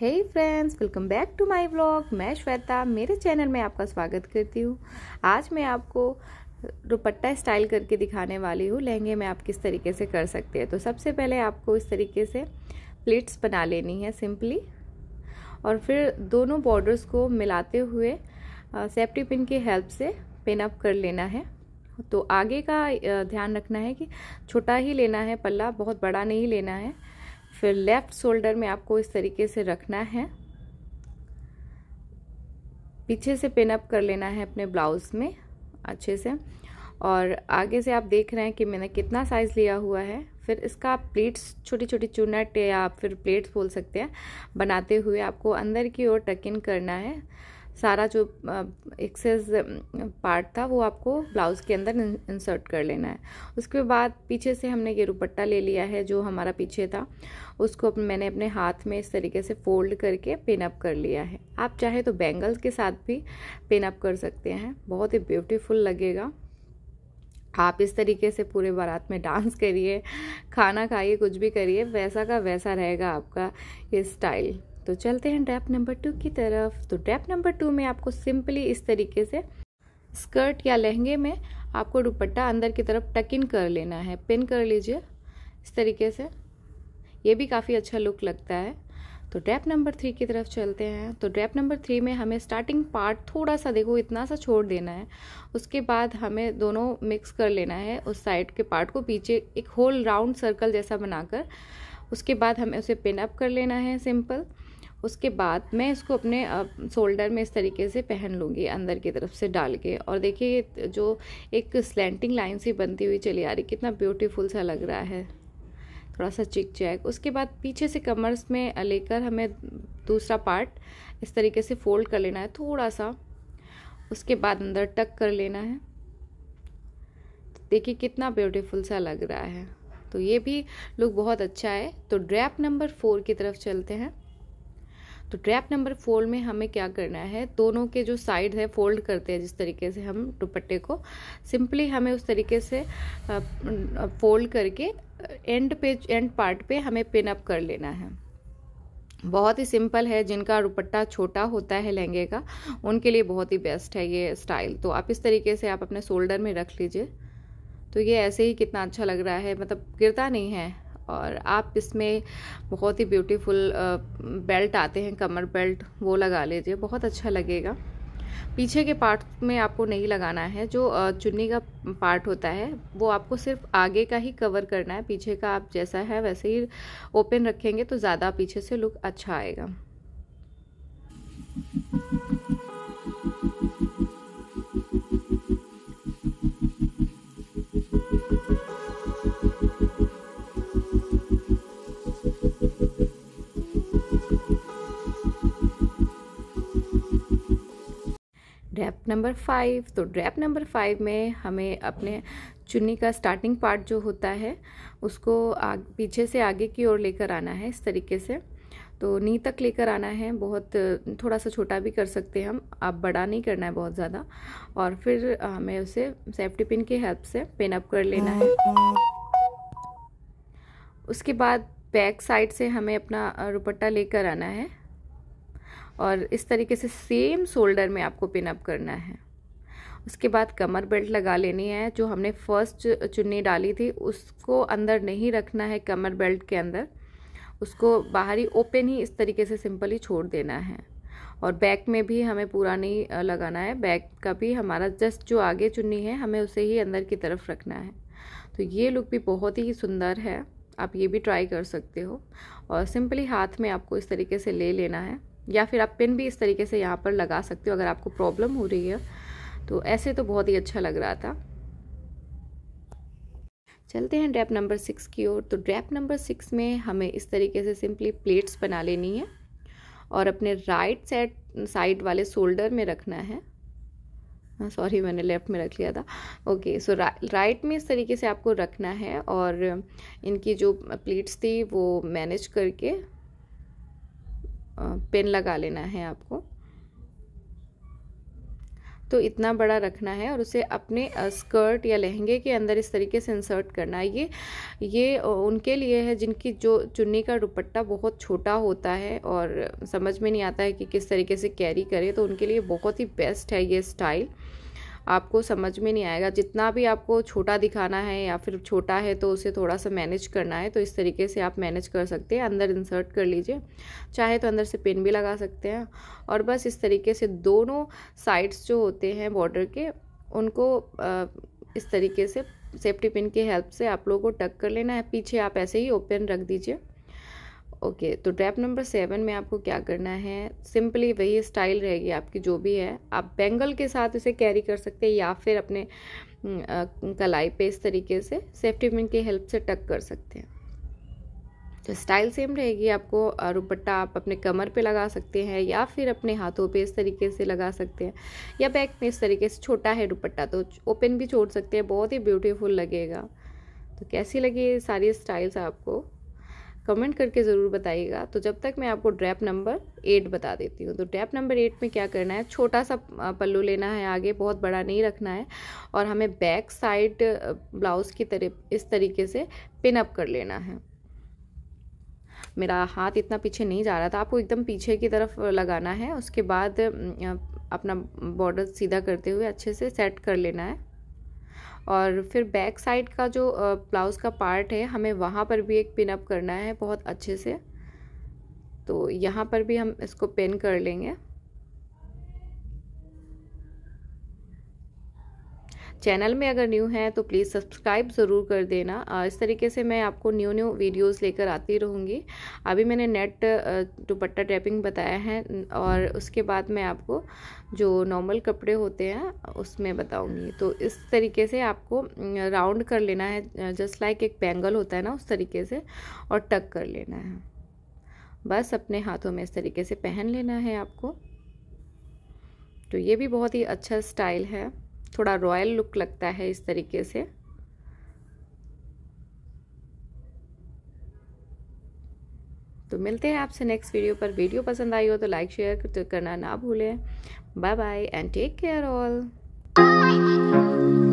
hey friends welcome back to my vlog मैं श्वेता मेरे channel में आपका स्वागत करती हूँ आज मैं आपको दुपट्टा स्टाइल करके दिखाने वाली हूँ लहंगे में आप किस तरीके से कर सकते हैं तो सबसे पहले आपको इस तरीके से प्लेट्स बना लेनी है सिंपली और फिर दोनों बॉर्डर्स को मिलाते हुए सेफ्टी पिन की हेल्प से पिन अप कर लेना है तो आगे का ध्यान रखना है कि छोटा ही लेना है पल्ला बहुत बड़ा नहीं लेना है फिर लेफ़्ट शोल्डर में आपको इस तरीके से रखना है पीछे से पिन अप कर लेना है अपने ब्लाउज़ में अच्छे से और आगे से आप देख रहे हैं कि मैंने कितना साइज़ लिया हुआ है फिर इसका आप प्लेट्स छोटी छोटी चुनट या फिर प्लेट्स बोल सकते हैं बनाते हुए आपको अंदर की ओर टक इन करना है सारा जो एक्सेस पार्ट था वो आपको ब्लाउज़ के अंदर इंसर्ट कर लेना है उसके बाद पीछे से हमने ये दुपट्टा ले लिया है जो हमारा पीछे था उसको मैंने अपने हाथ में इस तरीके से फोल्ड करके पिनअप कर लिया है आप चाहे तो बैंगल्स के साथ भी पिनअप कर सकते हैं बहुत ही ब्यूटीफुल लगेगा आप इस तरीके से पूरे बारात में डांस करिए खाना खाइए कुछ भी करिए वैसा का वैसा रहेगा आपका ये स्टाइल तो चलते हैं ड्रैप नंबर टू की तरफ तो ड्रैप नंबर टू में आपको सिंपली इस तरीके से स्कर्ट या लहंगे में आपको दुपट्टा अंदर की तरफ टक इन कर लेना है पिन कर लीजिए इस तरीके से ये भी काफ़ी अच्छा लुक लगता है तो ड्रैप नंबर थ्री की तरफ चलते हैं तो ड्रैप नंबर थ्री में हमें स्टार्टिंग पार्ट थोड़ा सा देखो इतना सा छोड़ देना है उसके बाद हमें दोनों मिक्स कर लेना है उस साइड के पार्ट को पीछे एक होल राउंड सर्कल जैसा बनाकर उसके बाद हमें उसे पिन अप कर लेना है सिंपल उसके बाद मैं इसको अपने शोल्डर में इस तरीके से पहन लूँगी अंदर की तरफ से डाल के और देखिए जो एक स्लैंटिंग लाइन सी बनती हुई चली आ रही कितना ब्यूटीफुल सा लग रहा है थोड़ा सा चिक चैक उसके बाद पीछे से कमर्स में लेकर हमें दूसरा पार्ट इस तरीके से फोल्ड कर लेना है थोड़ा सा उसके बाद अंदर टक कर लेना है देखिए कितना ब्यूटीफुल सा लग रहा है तो ये भी लुक बहुत अच्छा है तो ड्रैप नंबर फोर की तरफ चलते हैं तो ट्रैप नंबर फोर में हमें क्या करना है दोनों के जो साइड है फोल्ड करते हैं जिस तरीके से हम दुपट्टे को सिंपली हमें उस तरीके से फोल्ड करके एंड पे एंड पार्ट पे हमें पिन अप कर लेना है बहुत ही सिंपल है जिनका दुपट्टा छोटा होता है लहंगे का उनके लिए बहुत ही बेस्ट है ये स्टाइल तो आप इस तरीके से आप अपने शोल्डर में रख लीजिए तो ये ऐसे ही कितना अच्छा लग रहा है मतलब गिरता नहीं है और आप इसमें बहुत ही ब्यूटीफुल बेल्ट आते हैं कमर बेल्ट वो लगा लीजिए बहुत अच्छा लगेगा पीछे के पार्ट में आपको नहीं लगाना है जो चुन्नी का पार्ट होता है वो आपको सिर्फ आगे का ही कवर करना है पीछे का आप जैसा है वैसे ही ओपन रखेंगे तो ज़्यादा पीछे से लुक अच्छा आएगा रैप नंबर फाइव तो रैप नंबर फाइव में हमें अपने चुन्नी का स्टार्टिंग पार्ट जो होता है उसको आग पीछे से आगे की ओर लेकर आना है इस तरीके से तो नी तक लेकर आना है बहुत थोड़ा सा छोटा भी कर सकते हैं हम आप बड़ा नहीं करना है बहुत ज़्यादा और फिर हमें उसे सेफ्टी पिन की हेल्प से पिन अप कर लेना है उसके बाद बैक साइड से हमें अपना रुपट्टा लेकर आना है और इस तरीके से सेम शोल्डर में आपको पिनअप करना है उसके बाद कमर बेल्ट लगा लेनी है जो हमने फर्स्ट चुन्नी डाली थी उसको अंदर नहीं रखना है कमर बेल्ट के अंदर उसको बाहरी ओपन ही इस तरीके से सिंपली छोड़ देना है और बैक में भी हमें पूरा नहीं लगाना है बैक का भी हमारा जस्ट जो आगे चुन्नी है हमें उसे ही अंदर की तरफ रखना है तो ये लुक भी बहुत ही सुंदर है आप ये भी ट्राई कर सकते हो और सिंपली हाथ में आपको इस तरीके से ले लेना है या फिर आप पिन भी इस तरीके से यहाँ पर लगा सकते हो अगर आपको प्रॉब्लम हो रही है तो ऐसे तो बहुत ही अच्छा लग रहा था चलते हैं ड्रैप नंबर सिक्स की ओर तो ड्रैप नंबर सिक्स में हमें इस तरीके से सिंपली प्लेट्स बना लेनी है और अपने राइट साइड साइड वाले शोल्डर में रखना है हाँ, सॉरी मैंने लेफ़्ट में रख लिया था ओके सो राइट में इस तरीके से आपको रखना है और इनकी जो प्लेट्स थी वो मैनेज करके पेन लगा लेना है आपको तो इतना बड़ा रखना है और उसे अपने स्कर्ट या लहंगे के अंदर इस तरीके से इंसर्ट करना है ये ये उनके लिए है जिनकी जो चुन्नी का दुपट्टा बहुत छोटा होता है और समझ में नहीं आता है कि किस तरीके से कैरी करें तो उनके लिए बहुत ही बेस्ट है ये स्टाइल आपको समझ में नहीं आएगा जितना भी आपको छोटा दिखाना है या फिर छोटा है तो उसे थोड़ा सा मैनेज करना है तो इस तरीके से आप मैनेज कर सकते हैं अंदर इंसर्ट कर लीजिए चाहे तो अंदर से पेन भी लगा सकते हैं और बस इस तरीके से दोनों साइड्स जो होते हैं बॉर्डर के उनको इस तरीके से सेफ्टी पिन की हेल्प से आप लोगों को टक कर लेना है पीछे आप ऐसे ही ओपन रख दीजिए ओके तो ट्रैप नंबर सेवन में आपको क्या करना है सिंपली वही स्टाइल रहेगी आपकी जो भी है आप बेंगल के साथ इसे कैरी कर सकते हैं या फिर अपने हम्म, कलाई पे इस तरीके से सेफ्टी पिन की हेल्प से टक कर सकते हैं तो स्टाइल सेम रहेगी आपको दुपट्टा आप अपने कमर पे लगा सकते हैं या फिर अपने हाथों पे इस तरीके से लगा सकते हैं या बैक में इस तरीके से छोटा है दुपट्टा तो ओपन भी छोड़ सकते हैं बहुत ही ब्यूटीफुल लगेगा तो कैसी लगी सारी स्टाइल्स आपको कमेंट करके ज़रूर बताइएगा तो जब तक मैं आपको ड्रैप नंबर एट बता देती हूँ तो ड्रैप नंबर एट में क्या करना है छोटा सा पल्लू लेना है आगे बहुत बड़ा नहीं रखना है और हमें बैक साइड ब्लाउज़ की तरह इस तरीके से पिन अप कर लेना है मेरा हाथ इतना पीछे नहीं जा रहा था आपको एकदम पीछे की तरफ लगाना है उसके बाद अपना बॉर्डर सीधा करते हुए अच्छे से सेट कर लेना है और फिर बैक साइड का जो ब्लाउज़ का पार्ट है हमें वहाँ पर भी एक पिनअप करना है बहुत अच्छे से तो यहाँ पर भी हम इसको पिन कर लेंगे चैनल में अगर न्यू है तो प्लीज़ सब्सक्राइब ज़रूर कर देना इस तरीके से मैं आपको न्यू न्यू वीडियोस लेकर आती रहूँगी अभी मैंने नेट दुपट्टा टैपिंग बताया है और उसके बाद मैं आपको जो नॉर्मल कपड़े होते हैं उसमें बताऊँगी तो इस तरीके से आपको राउंड कर लेना है जस्ट लाइक एक बैंगल होता है ना उस तरीके से और टक कर लेना है बस अपने हाथों में इस तरीके से पहन लेना है आपको तो ये भी बहुत ही अच्छा स्टाइल है थोड़ा रॉयल लुक लगता है इस तरीके से तो मिलते हैं आपसे नेक्स्ट वीडियो पर वीडियो पसंद आई हो तो लाइक शेयर तो करना ना भूलें bye bye and take care all